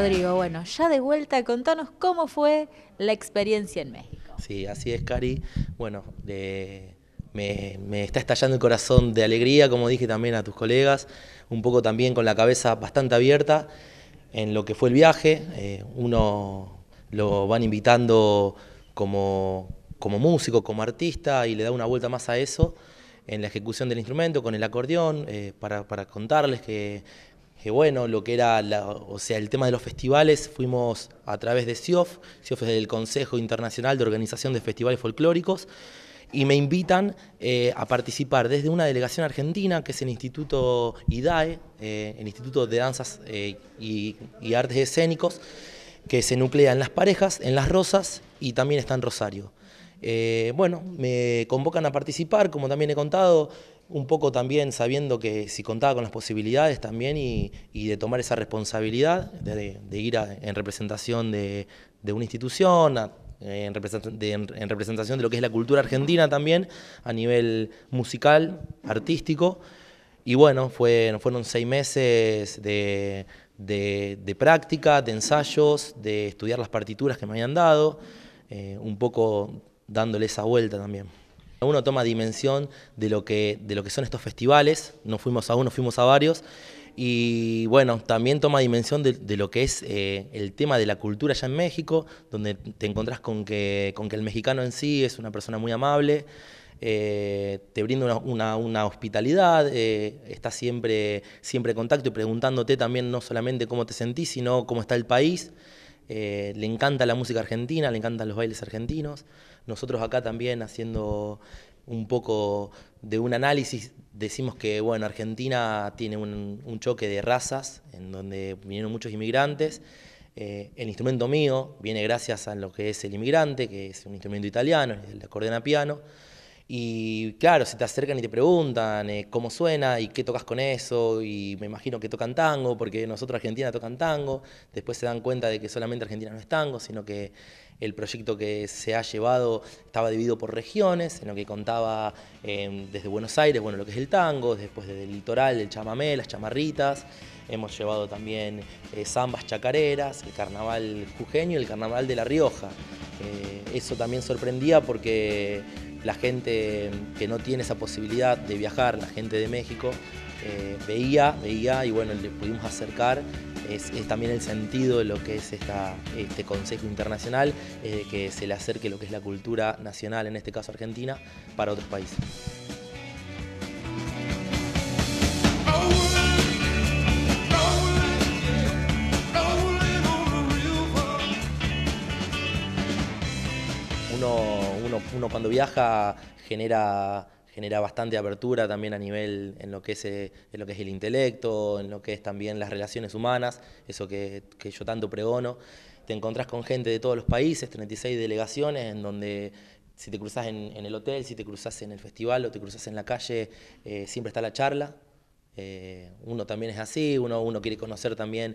Rodrigo, bueno, ya de vuelta, contanos cómo fue la experiencia en México. Sí, así es, Cari. Bueno, me, está estallando el corazón de alegría, como dije también a tus colegas, un poco también con la cabeza bastante abierta en lo que fue el viaje. Eh, uno lo van invitando como, músico, como artista, y le da una vuelta más a eso en la ejecución del instrumento, con el acordeón, eh, para, para, contarles que, ...que bueno, lo que era, o sea, el tema de los festivales, fuimos a través de CIOF, CIOF es el Consejo Internacional de Organización de Festivales Folclóricos, y me invitan eh, a participar desde una delegación argentina, que es el Instituto IDAE, eh, el Instituto de Danzas eh, y, Artes Escénicos, que se nuclea en Las Parejas, en Las Rosas y también está en Rosario. bueno, me convocan a participar, como también he contado, un poco también sabiendo que si contaba con las posibilidades también y, de tomar esa responsabilidad, de, ir en representación de, una institución, en, representación de, lo que es la cultura argentina también, a nivel musical, artístico. Y bueno, fueron seis meses de, práctica, de ensayos, de estudiar las partituras que me habían dado, eh, un poco dándole esa vuelta también. Uno toma dimensión de lo que, de lo que son estos festivales, no fuimos a uno, fuimos a varios, y bueno, también toma dimensión de, lo que es eh, el tema de la cultura allá en México, donde te encontrás con que, el mexicano en sí es una persona muy amable, eh, te brinda una, hospitalidad, eh, está siempre, siempre en contacto y preguntándote también no solamente cómo te sentís, sino cómo está el país. le encanta la música argentina, le encantan los bailes argentinos. Nosotros acá también haciendo un poco de un análisis, decimos que bueno, Argentina tiene un, choque de razas, en donde vinieron muchos inmigrantes. Eh, el instrumento mío viene gracias a lo que es el inmigrante, que es un instrumento italiano, el acordeón a piano. Y claro, se te acercan y te preguntan eh, cómo suena y qué tocas con eso. Y me imagino que tocan tango, porque nosotros Argentina tocan tango. Después se dan cuenta de que solamente Argentina no es tango, sino que el proyecto que se ha llevado estaba dividido por regiones, sino que contaba em, desde Buenos Aires, bueno, lo que es el tango, después desde el litoral, el chamamé, las chamarritas. Hemos llevado también eh, zambas chacareras, el carnaval jujeño y el carnaval de La Rioja. Eh, eso también sorprendía porque la gente que no tiene esa posibilidad de viajar, la gente de México, eh, veía, veía y bueno, le pudimos acercar. Es, también el sentido de lo que es este Consejo Internacional, eh, que se le acerque lo que es la cultura nacional, en este caso Argentina, para otros países. Uno uno, cuando viaja genera bastante apertura también a nivel en lo que es, eh, lo que es el intelecto, en lo que es también las relaciones humanas, eso que, yo tanto pregono. Te encontrás con gente de todos los países, 36 delegaciones, en donde si te cruzas en, el hotel, si te cruzas en el festival o te cruzas en la calle, eh, siempre está la charla, eh, uno también es así, uno, quiere conocer también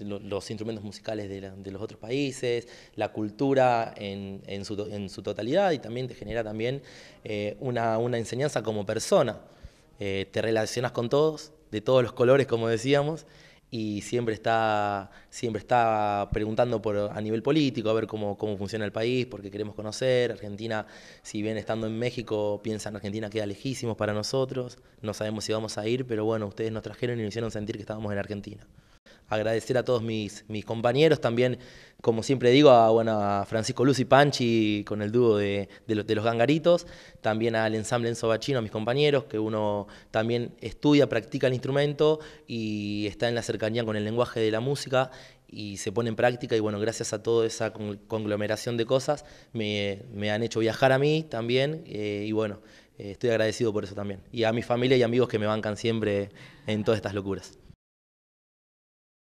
los instrumentos musicales de, los otros países, la cultura en, su, totalidad y también te genera también eh, una, enseñanza como persona. Eh, te relacionas con todos, de todos los colores, como decíamos, y siempre está, siempre está preguntando por, a nivel político, a ver cómo, funciona el país, porque queremos conocer. Argentina, si bien estando en México, piensan Argentina queda lejísimo para nosotros, no sabemos si vamos a ir, pero bueno, ustedes nos trajeron y nos hicieron sentir que estábamos en Argentina agradecer a todos mis, compañeros, también, como siempre digo, a, bueno, Francisco Luz y Panchi con el dúo de, los, gangaritos, también al ensamble en Bachino, a mis compañeros, que uno también estudia, practica el instrumento y está en la cercanía con el lenguaje de la música y se pone en práctica y bueno, gracias a toda esa conglomeración de cosas me, han hecho viajar a mí también eh, y bueno, eh, estoy agradecido por eso también. Y a mi familia y amigos que me bancan siempre en todas estas locuras.